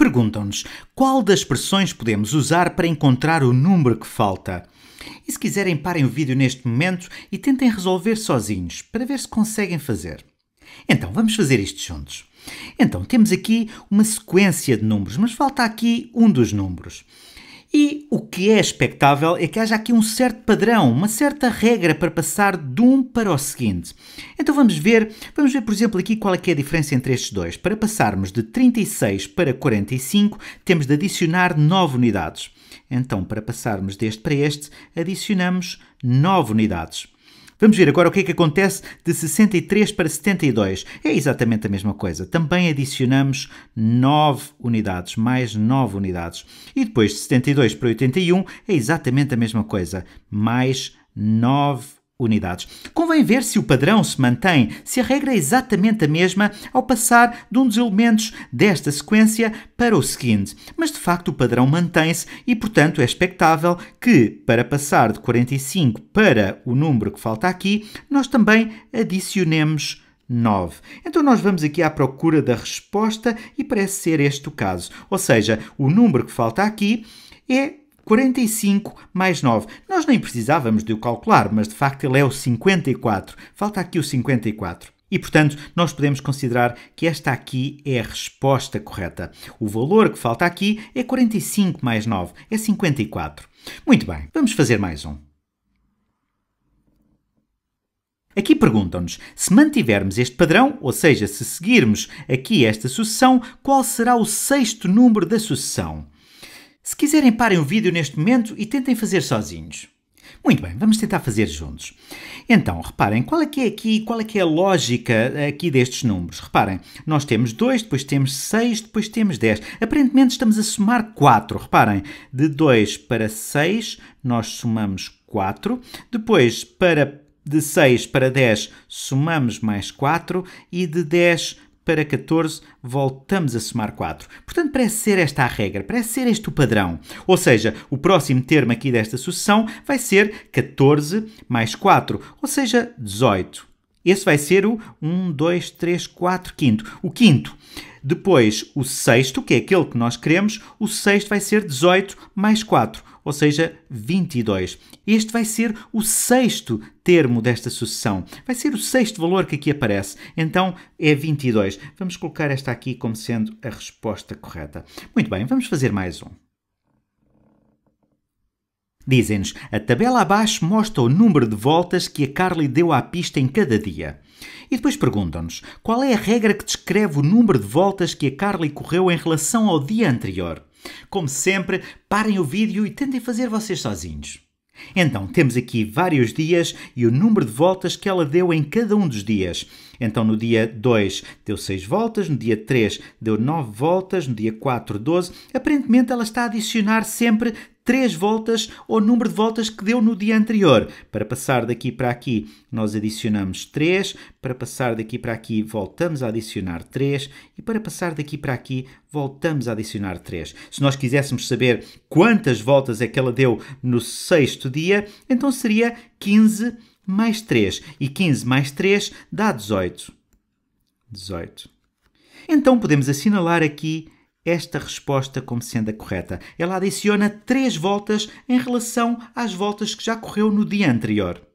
Perguntam-nos qual das pressões podemos usar para encontrar o número que falta. E se quiserem, parem o vídeo neste momento e tentem resolver sozinhos para ver se conseguem fazer. Então, vamos fazer isto juntos. Então, temos aqui uma sequência de números, mas falta aqui um dos números. E o que é expectável é que haja aqui um certo padrão, uma certa regra para passar de um para o seguinte. Então vamos ver, vamos ver por exemplo aqui qual é, é a diferença entre estes dois. Para passarmos de 36 para 45, temos de adicionar 9 unidades. Então para passarmos deste para este, adicionamos 9 unidades. Vamos ver agora o que é que acontece de 63 para 72. É exatamente a mesma coisa. Também adicionamos 9 unidades, mais 9 unidades. E depois de 72 para 81 é exatamente a mesma coisa, mais 9 unidades. Convém ver se o padrão se mantém, se a regra é exatamente a mesma ao passar de um dos elementos desta sequência para o seguinte. Mas de facto o padrão mantém-se e, portanto, é expectável que, para passar de 45 para o número que falta aqui, nós também adicionemos 9. Então nós vamos aqui à procura da resposta e parece ser este o caso. Ou seja, o número que falta aqui é 45 mais 9. Nós nem precisávamos de o calcular, mas de facto ele é o 54. Falta aqui o 54. E, portanto, nós podemos considerar que esta aqui é a resposta correta. O valor que falta aqui é 45 mais 9, é 54. Muito bem, vamos fazer mais um. Aqui perguntam-nos, se mantivermos este padrão, ou seja, se seguirmos aqui esta sucessão, qual será o sexto número da sucessão? Se quiserem, parem o vídeo neste momento e tentem fazer sozinhos. Muito bem, vamos tentar fazer juntos. Então, reparem, qual é que é aqui, qual é que é a lógica aqui destes números? Reparem, nós temos 2, depois temos 6, depois temos 10. Aparentemente estamos a somar 4. Reparem, de 2 para 6 nós somamos 4, depois para de 6 para 10 somamos mais 4 e de 10 para para 14 voltamos a somar 4. Portanto, parece ser esta a regra, parece ser este o padrão. Ou seja, o próximo termo aqui desta sucessão vai ser 14 mais 4, ou seja, 18. Esse vai ser o 1, 2, 3, 4, 5. O quinto. Depois, o sexto, que é aquele que nós queremos, o sexto vai ser 18 mais 4, ou seja, 22. Este vai ser o sexto termo desta sucessão. Vai ser o sexto valor que aqui aparece. Então, é 22. Vamos colocar esta aqui como sendo a resposta correta. Muito bem, vamos fazer mais um. Dizem-nos, a tabela abaixo mostra o número de voltas que a Carly deu à pista em cada dia. E depois perguntam-nos qual é a regra que descreve o número de voltas que a Carly correu em relação ao dia anterior. Como sempre, parem o vídeo e tentem fazer vocês sozinhos. Então, temos aqui vários dias e o número de voltas que ela deu em cada um dos dias. Então, no dia 2 deu 6 voltas, no dia 3 deu 9 voltas, no dia 4, 12. Aparentemente, ela está a adicionar sempre 3 voltas ou número de voltas que deu no dia anterior. Para passar daqui para aqui, nós adicionamos 3, para passar daqui para aqui, voltamos a adicionar 3 e para passar daqui para aqui, voltamos a adicionar 3. Se nós quiséssemos saber quantas voltas é que ela deu no sexto dia, então seria 15 mais 3. E 15 mais 3 dá 18. 18. Então podemos assinalar aqui esta resposta como sendo a correta. Ela adiciona três voltas em relação às voltas que já correu no dia anterior.